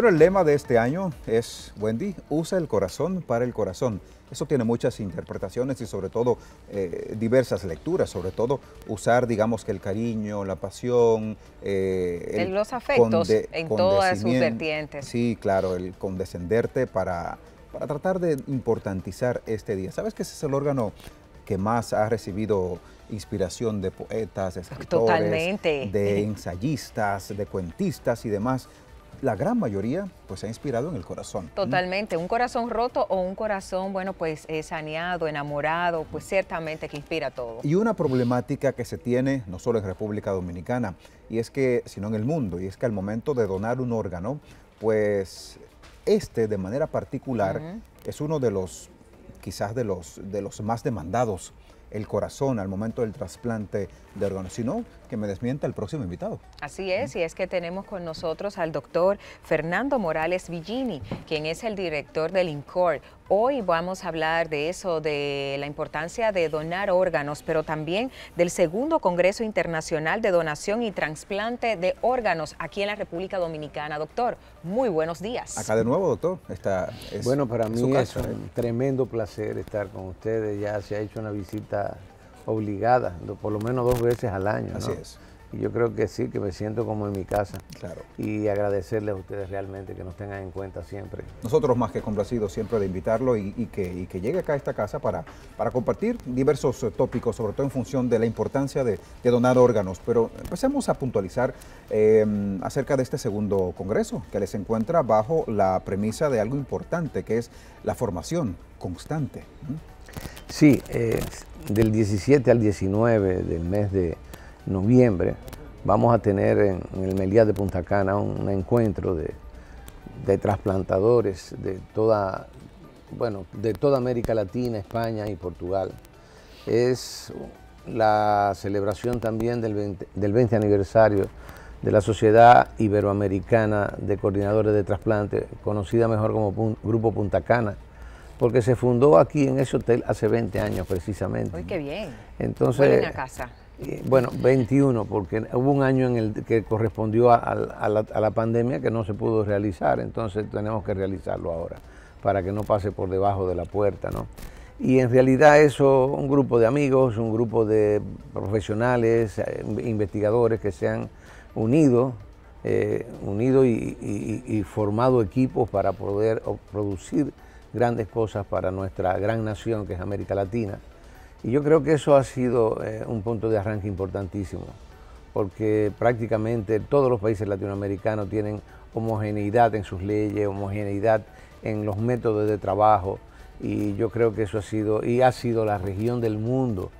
Bueno, el lema de este año es, Wendy, usa el corazón para el corazón. Eso tiene muchas interpretaciones y sobre todo eh, diversas lecturas, sobre todo usar, digamos, que el cariño, la pasión. Eh, los afectos en todas sus vertientes. Sí, claro, el condescenderte para, tratar de importantizar este día. ¿Sabes que ese es el órgano que más ha recibido inspiración de poetas, escritores, Totalmente. de ensayistas, de cuentistas y demás? la gran mayoría pues se ha inspirado en el corazón. Totalmente, un corazón roto o un corazón, bueno, pues eh, saneado, enamorado, pues ciertamente que inspira todo. Y una problemática que se tiene no solo en República Dominicana, y es que, sino en el mundo, y es que al momento de donar un órgano, pues este de manera particular es uno de los, quizás de los, de los más demandados el corazón al momento del trasplante de órganos, sino que me desmienta el próximo invitado. Así es, y es que tenemos con nosotros al doctor Fernando Morales Villini, quien es el director del INCOR. Hoy vamos a hablar de eso, de la importancia de donar órganos, pero también del segundo Congreso Internacional de Donación y Transplante de Órganos aquí en la República Dominicana. Doctor, muy buenos días. Acá de nuevo, doctor. Está, bueno, para mí es un tremendo placer estar con ustedes. Ya se ha hecho una visita obligada por lo menos dos veces al año. Así es. Y yo creo que sí, que me siento como en mi casa. Claro. Y agradecerles a ustedes realmente que nos tengan en cuenta siempre. Nosotros más que complacidos siempre de invitarlo y, que, que, llegue acá a esta casa para, para compartir diversos eh, tópicos, sobre todo en función de la importancia de, donar órganos. Pero empecemos a puntualizar em, acerca de este segundo congreso, que les encuentra bajo la premisa de algo importante, que es la formación constante. Sí, eh, del 17 al 19 del mes de noviembre vamos a tener en, el Meliá de Punta Cana un, encuentro de, trasplantadores de toda, bueno, de toda América Latina, España y Portugal. Es la celebración también del 20, del 20 aniversario de la Sociedad Iberoamericana de Coordinadores de Trasplante, conocida mejor como Grupo Punta Cana, porque se fundó aquí en ese hotel hace 20 años precisamente. ¡Uy, qué bien! Entonces, una casa? Bueno, 21, porque hubo un año en el que correspondió a, la, pandemia que no se pudo realizar, entonces tenemos que realizarlo ahora, para que no pase por debajo de la puerta, ¿no? Y en realidad eso, un grupo de amigos, un grupo de profesionales, eh, investigadores que se han unido, eh, unido y formado equipos para poder producir grandes cosas para nuestra gran nación que es América Latina. Y yo creo que eso ha sido eh, un punto de arranque importantísimo, porque prácticamente todos los países latinoamericanos tienen homogeneidad en sus leyes, homogeneidad en los métodos de trabajo, y yo creo que eso ha sido, y ha sido la región del mundo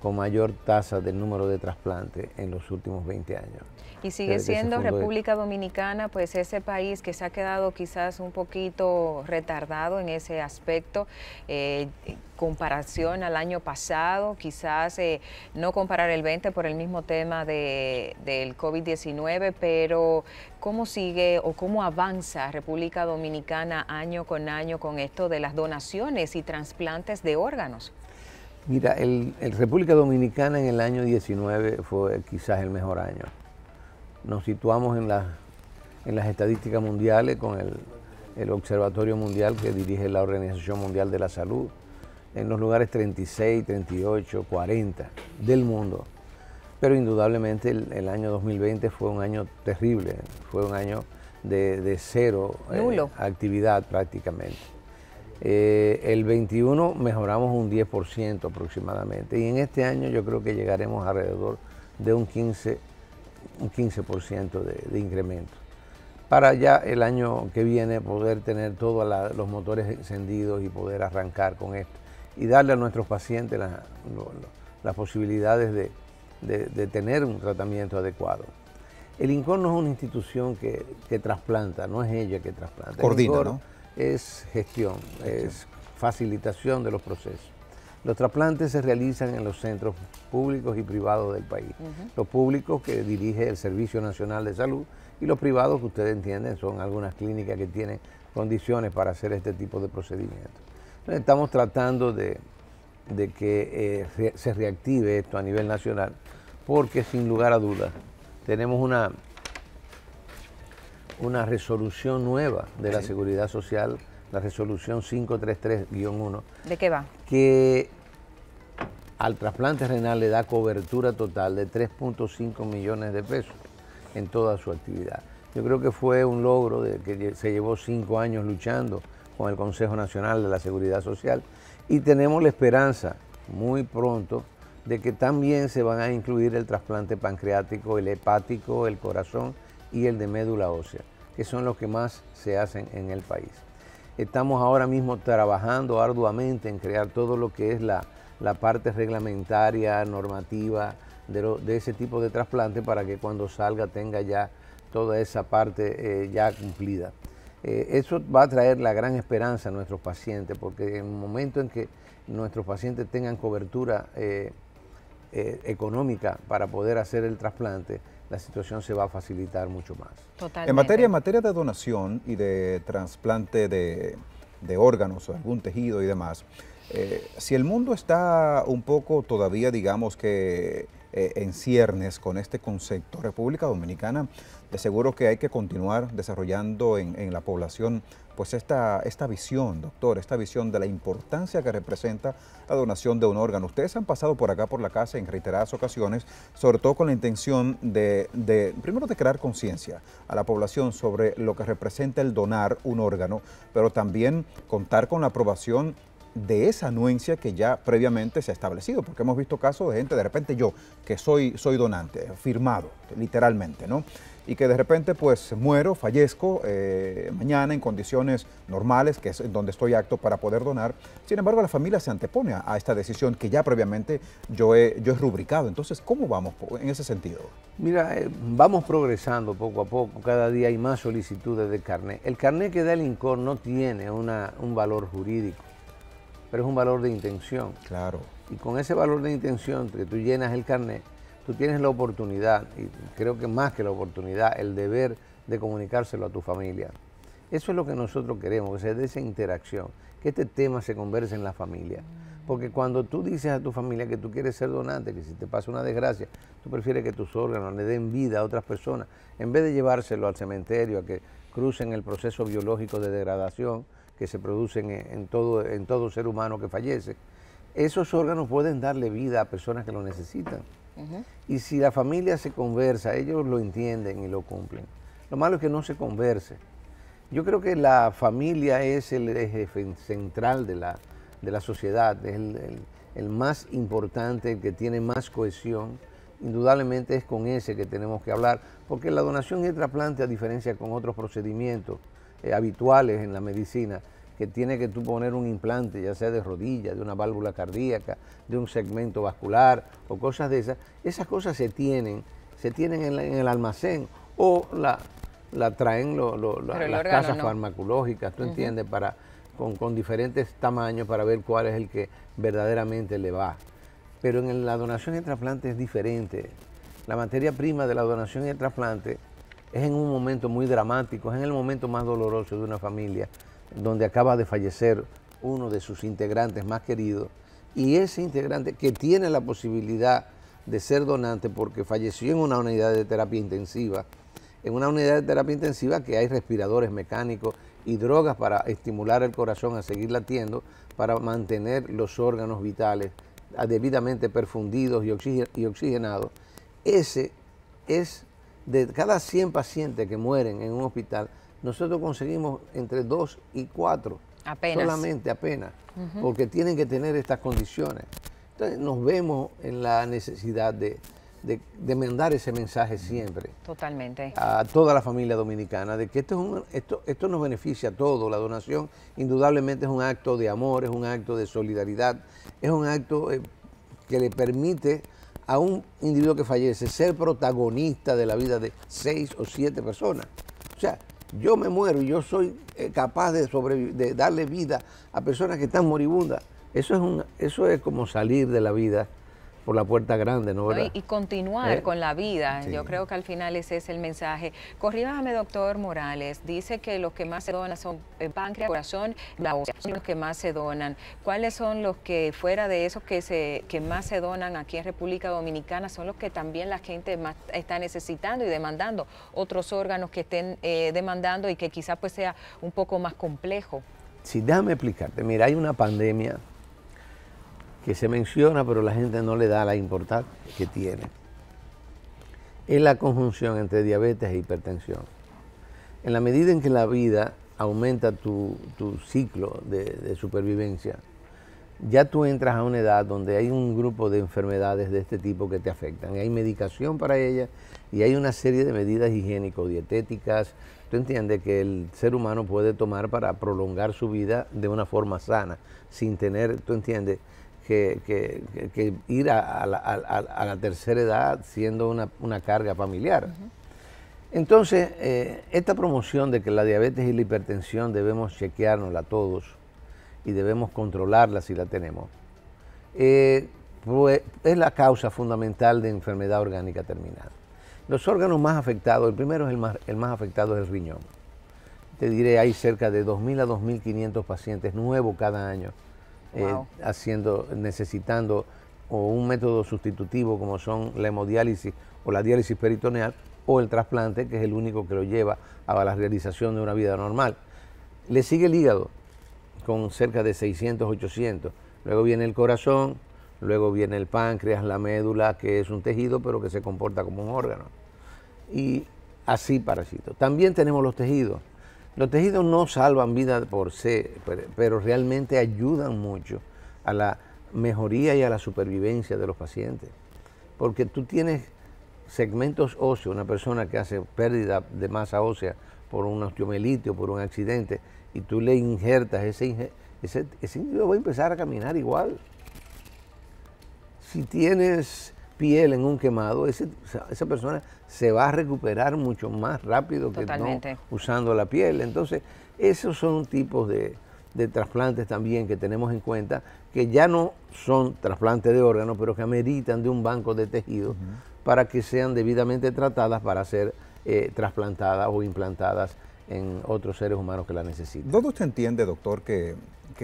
con mayor tasa del número de trasplantes en los últimos 20 años y sigue siendo República Dominicana, pues ese país que se ha quedado quizás un poquito retardado en ese aspecto, eh, comparación al año pasado, quizás eh, no comparar el 20 por el mismo tema de, del COVID-19, pero ¿cómo sigue o cómo avanza República Dominicana año con año con esto de las donaciones y trasplantes de órganos? Mira, el República Dominicana en el año 19 fue quizás el mejor año nos situamos en las, en las estadísticas mundiales con el, Observatorio Mundial que dirige la Organización Mundial de la Salud, en los lugares 36, 38, 40 del mundo. Pero indudablemente el, año 2020 fue un año terrible, fue un año de, cero eh, actividad prácticamente. Eh, el 21 mejoramos un 10% aproximadamente y en este año yo creo que llegaremos alrededor de un 15 un 15% de, de, incremento. Para ya el año que viene poder tener todos los motores encendidos y poder arrancar con esto y darle a nuestros pacientes las posibilidades de, tener un tratamiento adecuado. El INCOR no es una institución que, trasplanta, no es ella que trasplanta. el INCOR Es gestión, es facilitación de los procesos. Los trasplantes se realizan en los centros públicos y privados del país. Los públicos que dirige el Servicio Nacional de Salud y los privados que ustedes entienden son algunas clínicas que tienen condiciones para hacer este tipo de procedimientos. estamos tratando de, que eh, se reactive esto a nivel nacional porque sin lugar a dudas tenemos una, una resolución nueva de la seguridad social la resolución 533-1. ¿De qué va? Que al trasplante renal le da cobertura total de 3.5 millones de pesos en toda su actividad. Yo creo que fue un logro que se llevó cinco años luchando con el Consejo Nacional de la Seguridad Social y tenemos la esperanza muy pronto de que también se van a incluir el trasplante pancreático, el hepático, el corazón y el de médula ósea, que son los que más se hacen en el país. Estamos ahora mismo trabajando arduamente en crear todo lo que es la, parte reglamentaria, normativa de, ese tipo de trasplante para que cuando salga tenga ya toda esa parte eh, ya cumplida. Eh, eso va a traer la gran esperanza a nuestros pacientes porque en un momento en que nuestros pacientes tengan cobertura eh, económica para poder hacer el trasplante, la situación se va a facilitar mucho más. En materia, materia de donación y de trasplante de, órganos o algún tejido y demás, eh, si el mundo está un poco todavía, digamos que eh, en ciernes con este concepto. República Dominicana, de seguro que hay que continuar desarrollando en, la población pues esta, esta visión, doctor, esta visión de la importancia que representa la donación de un órgano. Ustedes han pasado por acá, por la casa, en reiteradas ocasiones, sobre todo con la intención de, de primero, de crear conciencia a la población sobre lo que representa el donar un órgano, pero también contar con la aprobación de esa anuencia que ya previamente se ha establecido, porque hemos visto casos de gente, de repente yo, que soy, soy donante, firmado, literalmente, ¿no? Y que de repente pues muero, fallezco eh, mañana en condiciones normales, que es donde estoy acto para poder donar. Sin embargo, la familia se antepone a, esta decisión que ya previamente yo he, yo rubricado. Entonces, ¿cómo vamos en ese sentido? Mira, eh, vamos progresando poco a poco. Cada día hay más solicitudes de carnet. El carnet que da el INCOR no tiene un valor jurídico pero es un valor de intención. Claro. Y con ese valor de intención que tú llenas el carnet, tú tienes la oportunidad, y creo que más que la oportunidad, el deber de comunicárselo a tu familia. Eso es lo que nosotros queremos, que se esa interacción, que este tema se converse en la familia. Porque cuando tú dices a tu familia que tú quieres ser donante, que si te pasa una desgracia, tú prefieres que tus órganos le den vida a otras personas, en vez de llevárselo al cementerio, a que crucen el proceso biológico de degradación, que se producen en todo, en todo ser humano que fallece, esos órganos pueden darle vida a personas que lo necesitan. Y si la familia se conversa, ellos lo entienden y lo cumplen. Lo malo es que no se converse. Yo creo que la familia es el eje central de la, sociedad, es el, el, más importante, el que tiene más cohesión. Indudablemente es con ese que tenemos que hablar, porque la donación y trasplante, a diferencia con otros procedimientos, eh, habituales en la medicina, que tiene que tú poner un implante, ya sea de rodilla, de una válvula cardíaca, de un segmento vascular o cosas de esas, esas cosas se tienen, se tienen en, el almacén o la, la traen las casas farmacológicas, ¿tú entiendes? Para, con, con, diferentes tamaños para ver cuál es el que verdaderamente le va. Pero en la donación y trasplante es diferente. La materia prima de la donación y el trasplante es en un momento muy dramático, es en el momento más doloroso de una familia, donde acaba de fallecer uno de sus integrantes más queridos, y ese integrante que tiene la posibilidad de ser donante porque falleció en una unidad de terapia intensiva, en una unidad de terapia intensiva que hay respiradores mecánicos y drogas para estimular el corazón a seguir latiendo, para mantener los órganos vitales debidamente perfundidos y, oxigenados, ese es de cada 100 pacientes que mueren en un hospital, nosotros conseguimos entre 2 y 4. Apenas. Solamente apenas, porque tienen que tener estas condiciones. Entonces nos vemos en la necesidad de, de, mandar ese mensaje siempre. Totalmente. A toda la familia dominicana de que esto, es un, esto, esto nos beneficia a todos. La donación indudablemente es un acto de amor, es un acto de solidaridad, es un acto eh, que le permite a un individuo que fallece ser protagonista de la vida de seis o siete personas. O sea, yo me muero y yo soy eh, capaz de, de darle vida a personas que están moribundas. Eso es, un, eso es como salir de la vida por la puerta grande, ¿no? Y, continuar eh, con la vida. Yo creo que al final ese es el mensaje. Corríbame, doctor Morales. Dice que los que más se donan son páncreas, corazón, la ósea. Son los que más se donan. ¿Cuáles son los que, fuera de esos que, se, que más se donan aquí en República Dominicana, son los que también la gente más está necesitando y demandando? Otros órganos que estén eh, demandando y que quizás pues sea un poco más complejo. Sí, déjame explicarte. Mira, hay una pandemia que se menciona, pero la gente no le da la importancia que tiene. Es la conjunción entre diabetes e hipertensión. En la medida en que la vida aumenta tu, ciclo de, de supervivencia, ya tú entras a una edad donde hay un grupo de enfermedades de este tipo que te afectan. Hay medicación para ellas y hay una serie de medidas higiénico-dietéticas. Tú entiendes que el ser humano puede tomar para prolongar su vida de una forma sana, sin tener, tú entiendes, que, ir a, la, tercera edad siendo una, carga familiar. Entonces, eh, esta promoción de que la diabetes y la hipertensión debemos chequeárnosla todos y debemos controlarla si la tenemos, eh, es la causa fundamental de enfermedad orgánica terminal. Los órganos más afectados, el primero es el más, el más afectado es el riñón. Te diré, hay cerca de 2.000 a 2.500 pacientes nuevos cada año eh, haciendo, necesitando o un método sustitutivo como son la hemodiálisis o la diálisis peritoneal o el trasplante, que es el único que lo lleva a la realización de una vida normal. Le sigue el hígado con cerca de 600, 800. Luego viene el corazón, luego viene el páncreas, la médula, que es un tejido pero que se comporta como un órgano. Y así parasito. También tenemos los tejidos. Los tejidos no salvan vida por sí, pero realmente ayudan mucho a la mejoría y a la supervivencia de los pacientes. Porque tú tienes segmentos óseos, una persona que hace pérdida de masa ósea por un osteomelite o por un accidente, y tú le injertas ese, ese, ese individuo va a empezar a caminar igual. Si tienes piel en un quemado, esa persona se va a recuperar mucho más rápido que no usando la piel. Entonces, esos son tipos de, trasplantes también que tenemos en cuenta, que ya no son trasplantes de órganos, pero que ameritan de un banco de tejidos para que sean debidamente tratadas para ser eh, trasplantadas o implantadas en otros seres humanos que la necesiten. ¿Dónde usted entiende, doctor, que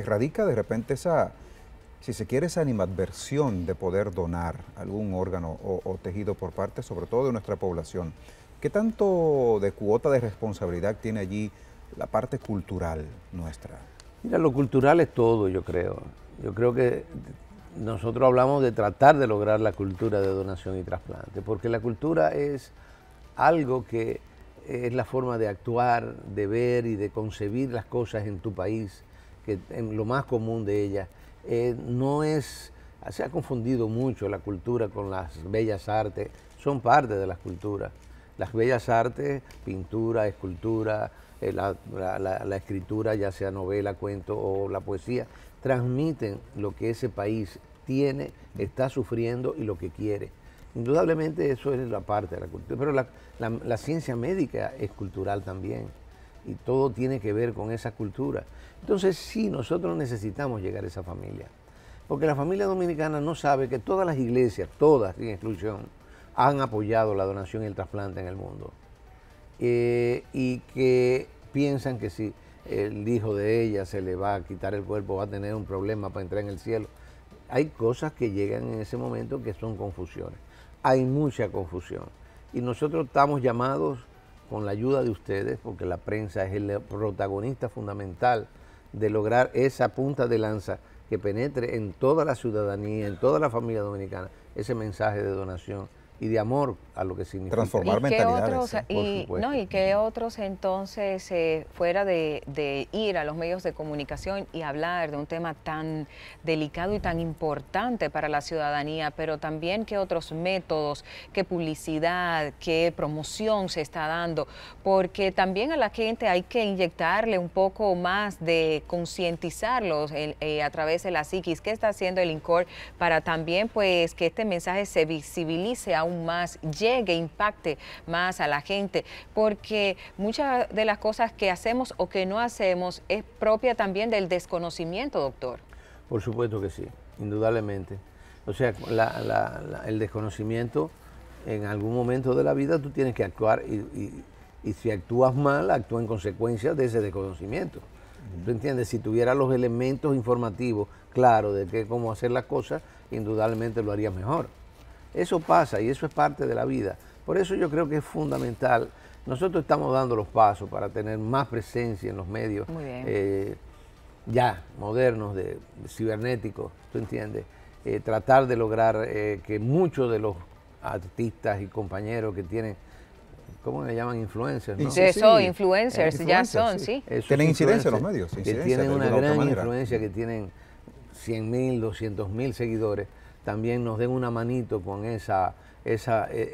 radica de repente esa si se quiere, esa animadversión de poder donar algún órgano o, tejido por parte, sobre todo de nuestra población. ¿Qué tanto de cuota de responsabilidad tiene allí la parte cultural nuestra? Mira, lo cultural es todo, yo creo. Yo creo que nosotros hablamos de tratar de lograr la cultura de donación y trasplante, porque la cultura es algo que es la forma de actuar, de ver y de concebir las cosas en tu país, que en lo más común de ellas eh, no es, se ha confundido mucho la cultura con las bellas artes, son parte de las culturas. Las bellas artes, pintura, escultura, eh, la, escritura, ya sea novela, cuento o la poesía, transmiten lo que ese país tiene, está sufriendo y lo que quiere. Indudablemente eso es la parte de la cultura, pero la ciencia médica es cultural también y todo tiene que ver con esa cultura. Entonces sí, nosotros necesitamos llegar a esa familia, porque la familia dominicana no sabe que todas las iglesias, todas sin exclusión, han apoyado la donación y el trasplante en el mundo. Eh, y que piensan que si el hijo de ella se le va a quitar el cuerpo, va a tener un problema para entrar en el cielo. Hay cosas que llegan en ese momento que son confusiones. Hay mucha confusión. Y nosotros estamos llamados con la ayuda de ustedes, porque la prensa es el protagonista fundamental de lograr esa punta de lanza que penetre en toda la ciudadanía, en toda la familia dominicana, ese mensaje de donación y de amor a lo que significa. Transformar mentalidades. Qué eh, eh, y, no, y que otros entonces, eh, fuera de, ir a los medios de comunicación y hablar de un tema tan delicado y tan importante para la ciudadanía, pero también qué otros métodos, qué publicidad, qué promoción se está dando, porque también a la gente hay que inyectarle un poco más de concientizarlos a través de la psiquis, qué está haciendo el INCOR para también pues que este mensaje se visibilice a aún más, llegue, impacte más a la gente, porque muchas de las cosas que hacemos o que no hacemos es propia también del desconocimiento, doctor. Por supuesto que sí, indudablemente. O sea, el desconocimiento en algún momento de la vida tú tienes que actuar y, si actúas mal, actúa en consecuencia de ese desconocimiento. ¿Tú entiendes? Si tuviera los elementos informativos claros de que cómo hacer las cosas, indudablemente lo haría mejor. Eso pasa y eso es parte de la vida. Por eso yo creo que es fundamental. Nosotros estamos dando los pasos para tener más presencia en los medios eh, ya modernos, de, cibernéticos, ¿tú entiendes? Eh, tratar de lograr eh, que muchos de los artistas y compañeros que tienen ¿cómo le llaman? Influencers, eso, Influencers, ya son, sí. Tienen incidencia en los medios. Que tienen una gran influencia, que tienen 100 mil, 200 mil seguidores también nos den una manito con esa, e,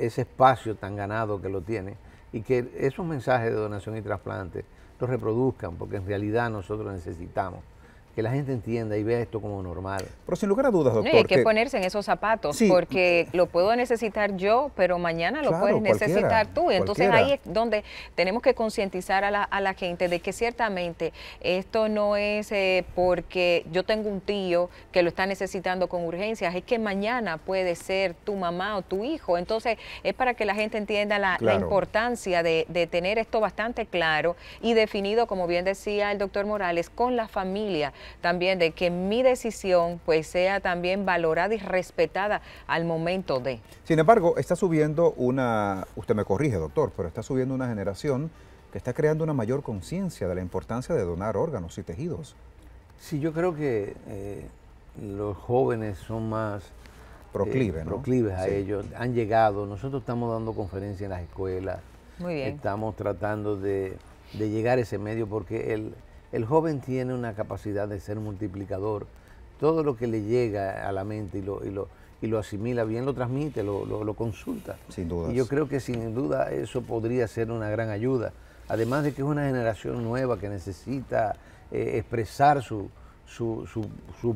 ese espacio tan ganado que lo tiene y que esos mensajes de donación y trasplante los reproduzcan, porque en realidad nosotros necesitamos que la gente entienda y vea esto como normal. Pero sin lugar a dudas, doctor. No, hay que, ponerse en esos zapatos, porque lo puedo necesitar yo, pero mañana lo puedes necesitar tú. entonces ahí es donde tenemos que concientizar a la, gente de que ciertamente esto no es eh, porque yo tengo un tío que lo está necesitando con urgencias, es que mañana puede ser tu mamá o tu hijo. Entonces es para que la gente entienda la, importancia de, de tener esto bastante claro y definido, como bien decía el doctor Morales, con la familia también de que mi decisión pues sea también valorada y respetada al momento de. Sin embargo, está subiendo una, usted me corrige doctor, pero está subiendo una generación que está creando una mayor conciencia de la importancia de donar órganos y tejidos. Sí, yo creo que eh, los jóvenes son más eh, proclives a ello ellos, han llegado, nosotros estamos dando conferencias en las escuelas, estamos tratando de, de llegar a ese medio porque el, el joven tiene una capacidad de ser multiplicador. Todo lo que le llega a la mente y lo, y lo, asimila bien, lo transmite, lo, consulta. Sin duda. Y yo creo que sin duda eso podría ser una gran ayuda. Además de que es una generación nueva que necesita eh, expresar su,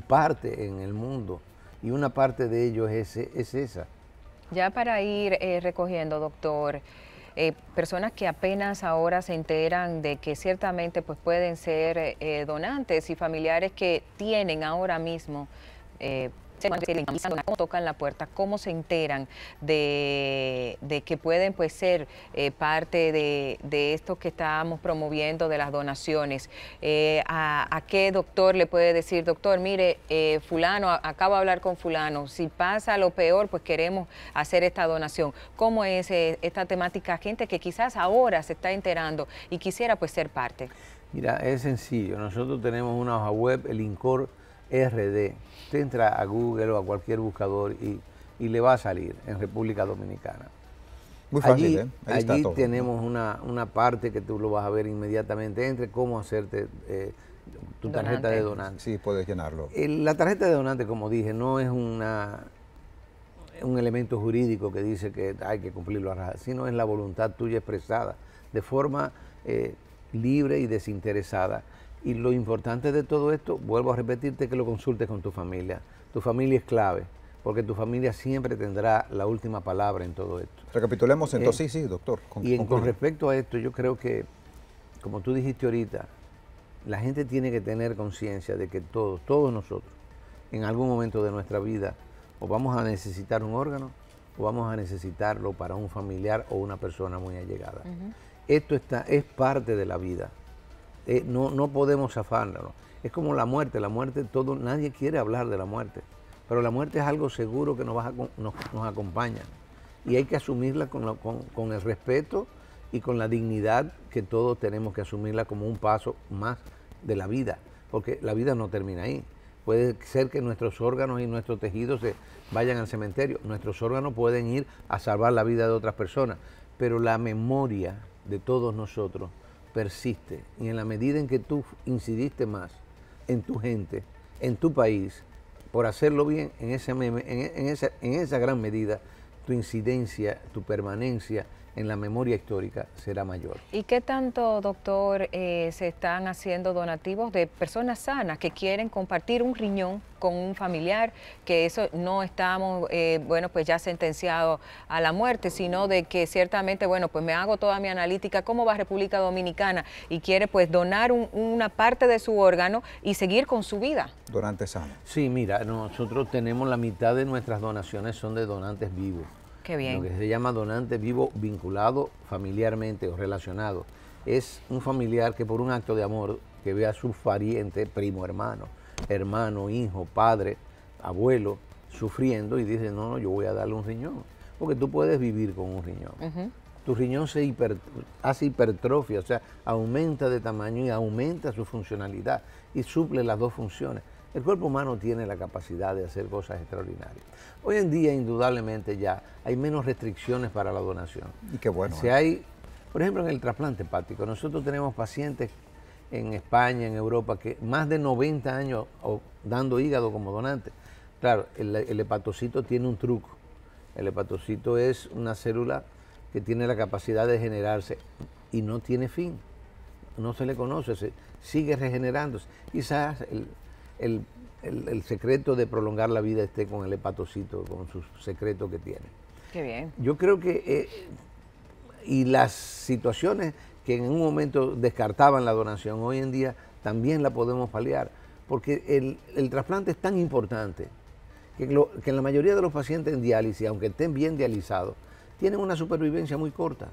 parte en el mundo. Y una parte de ellos es, es esa. Ya para ir eh, recogiendo, doctor, eh, personas que apenas ahora se enteran de que ciertamente pues, pueden ser eh, donantes y familiares que tienen ahora mismo eh, cómo tocan la puerta, cómo se enteran de, que pueden pues ser eh, parte de, esto que estábamos promoviendo de las donaciones. Eh, a, qué doctor le puede decir, doctor, mire, eh, fulano, acabo de hablar con fulano, si pasa lo peor, pues queremos hacer esta donación? ¿Cómo es esta temática? Gente que quizás ahora se está enterando y quisiera pues ser parte. Mira, es sencillo. Nosotros tenemos una hoja web, el INCOR RD. te entra a Google o a cualquier buscador y, le va a salir en República Dominicana. Muy fácil, ¿eh? allí tenemos una, parte que tú lo vas a ver inmediatamente entre cómo hacerte eh, tu tarjeta de donante. Sí, puedes llenarlo. Eh, la tarjeta de donante, como dije, no es una un elemento jurídico que dice que hay que cumplirlo a raja, sino es la voluntad tuya expresada de forma eh, libre y desinteresada y lo importante de todo esto, vuelvo a repetirte, que lo consultes con tu familia. Tu familia es clave, porque tu familia siempre tendrá la última palabra en todo esto. Recapitulemos entonces, eh, sí, sí, doctor. y con respecto a esto, yo creo que, como tú dijiste ahorita, la gente tiene que tener conciencia de que todos, todos nosotros, en algún momento de nuestra vida, o vamos a necesitar un órgano, o vamos a necesitarlo para un familiar o una persona muy allegada. Esto está, es parte de la vida. Eh, no, podemos zafarnos. Es como la muerte, la muerte, todo, nadie quiere hablar de la muerte, pero la muerte es algo seguro que nos, nos, acompaña y hay que asumirla con, el respeto y con la dignidad que todos tenemos que asumirla como un paso más de la vida, porque la vida no termina ahí. Puede ser que nuestros órganos y nuestros tejidos se vayan al cementerio, nuestros órganos pueden ir a salvar la vida de otras personas, pero la memoria de todos nosotros persiste y en la medida en que tú incidiste más en tu gente, en tu país, por hacerlo bien, en, esa, en esa gran medida, tu incidencia, tu permanencia en la memoria histórica será mayor. ¿Y qué tanto, doctor, eh, se están haciendo donativos de personas sanas que quieren compartir un riñón con un familiar, que eso no estamos, eh, bueno, pues ya sentenciado a la muerte, sino de que ciertamente, bueno, pues me hago toda mi analítica, cómo va República Dominicana y quiere pues donar una parte de su órgano y seguir con su vida. Donantes sanos. Sí, mira, nosotros tenemos la mitad de nuestras donaciones son de donantes vivos. Lo que se llama donante vivo vinculado familiarmente o relacionado. Es un familiar que por un acto de amor que ve a su pariente, primo, hermano, hermano, hijo, padre, abuelo, sufriendo y dice, no, no, yo voy a darle un riñón. Porque tú puedes vivir con un riñón. Tu riñón se hiper, hace hipertrofia, o sea, aumenta de tamaño y aumenta su funcionalidad y suple las dos funciones. El cuerpo humano tiene la capacidad de hacer cosas extraordinarias. Hoy en día, indudablemente, ya hay menos restricciones para la donación. Y qué bueno. Si ¿eh? hay, por ejemplo, en el trasplante hepático, nosotros tenemos pacientes en España, en Europa, que más de 90 años dando hígado como donante. Claro, el, hepatocito tiene un truco. El hepatocito es una célula que tiene la capacidad de generarse y no tiene fin. No se le conoce, sigue regenerándose. Quizás el, el, el, secreto de prolongar la vida esté con el hepatocito, con su secreto que tiene. Qué bien. Yo creo que, eh, y las situaciones que en un momento descartaban la donación, hoy en día también la podemos paliar, porque el, el trasplante es tan importante que, que la mayoría de los pacientes en diálisis, aunque estén bien dializados, tienen una supervivencia muy corta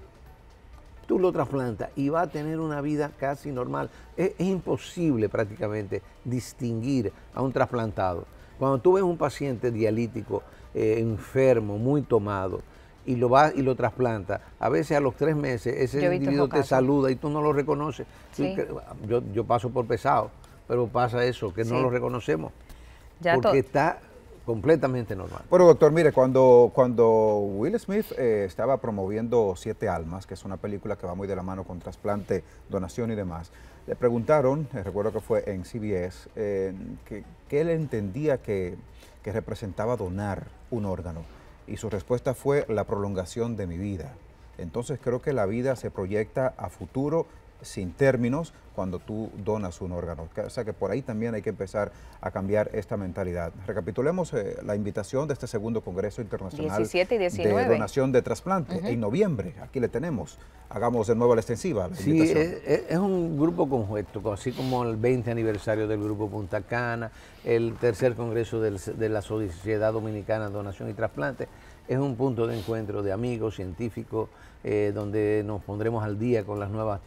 tú lo trasplantas y va a tener una vida casi normal. Es, imposible prácticamente distinguir a un trasplantado. Cuando tú ves un paciente dialítico, eh, enfermo, muy tomado, y lo vas y lo trasplanta. A veces a los tres meses ese individuo te saluda y tú no lo reconoces. Yo, yo, paso por pesado, pero pasa eso, que no lo reconocemos. porque está completamente normal. Bueno, doctor, mire, cuando, cuando Will Smith eh, estaba promoviendo Siete Almas, que es una película que va muy de la mano con trasplante, donación y demás, le preguntaron, eh, recuerdo que fue en CBS, eh, qué que, él entendía que, que representaba donar un órgano. Y su respuesta fue la prolongación de mi vida. Entonces creo que la vida se proyecta a futuro sin términos cuando tú donas un órgano. O sea que por ahí también hay que empezar a cambiar esta mentalidad. Recapitulemos eh, la invitación de este segundo Congreso Internacional de Donación de Trasplante en noviembre. Aquí le tenemos. Hagamos de nuevo la extensiva. sí, es, un grupo conjunto, así como el 20 aniversario del Grupo Punta Cana, el tercer Congreso de la Sociedad Dominicana de Donación y Trasplante es un punto de encuentro de amigos, científicos, eh, donde nos pondremos al día con las nuevas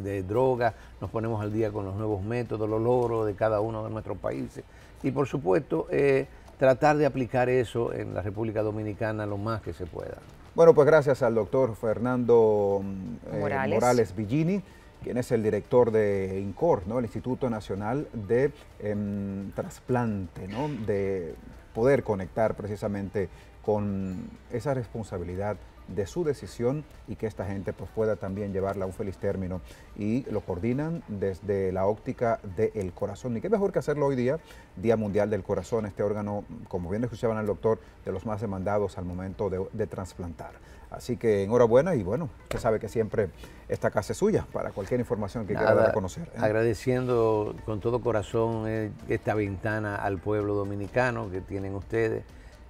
de drogas, nos ponemos al día con los nuevos métodos, los logros de cada uno de nuestros países y por supuesto eh, tratar de aplicar eso en la República Dominicana lo más que se pueda. Bueno, pues gracias al doctor Fernando mm, eh, Morales. Villini quien es el director de INCOR, el Instituto Nacional de em, Trasplante, de poder conectar precisamente con esa responsabilidad de su decisión y que esta gente pues, pueda también llevarla a un feliz término. Y lo coordinan desde la óptica del corazón. Y qué mejor que hacerlo hoy día, Día Mundial del Corazón, este órgano, como bien escuchaban al doctor, de los más demandados al momento de, trasplantar. Así que enhorabuena y bueno, usted sabe que siempre esta casa es suya para cualquier información que quiera dar a conocer. ¿eh? Agradeciendo con todo corazón eh, esta ventana al pueblo dominicano que tienen ustedes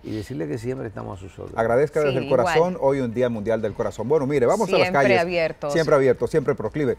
y decirle que siempre estamos a su órdenes. Agradezca desde el corazón, hoy un Día Mundial del Corazón. Bueno, mire, vamos a las calles. Siempre abierto. Siempre abierto, siempre proclive.